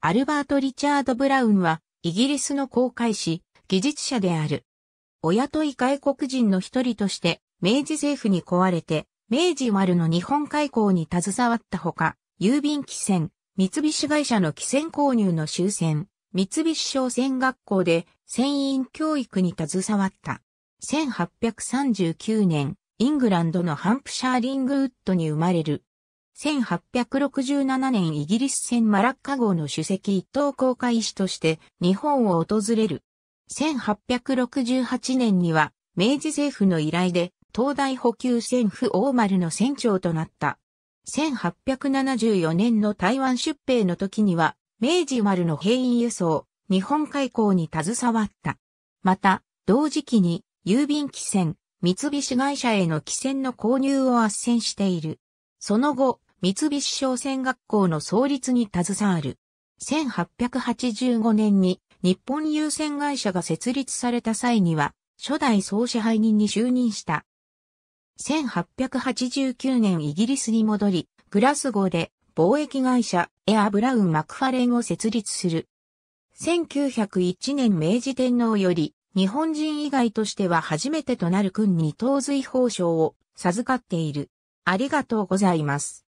アルバート・リチャード・ブラウンは、イギリスの航海士、技術者である。お雇い外国人の一人として、明治政府に壊れて、明治丸の日本海溝に携わったほか、郵便汽船、三菱会社の汽船購入の終戦、三菱商船学校で船員教育に携わった。1839年、イングランドのハンプシャーリングウッドに生まれる。1867年イギリス船マラッカ号の主席一等航海士として日本を訪れる。1868年には明治政府の依頼で東大補給船府大丸の船長となった。1874年の台湾出兵の時には明治丸の兵員輸送、日本海溝に携わった。また、同時期に郵便機船、三菱会社への機船の購入を斡旋している。その後、三菱商船学校の創立に携わる。1885年に日本郵船会社が設立された際には、初代総支配人に就任した。1889年イギリスに戻り、グラスゴーで貿易会社エア・ブラウン・マクファレンを設立する。1901年明治天皇より日本人以外としては初めてとなる君に東随法奨を授かっている。ありがとうございます。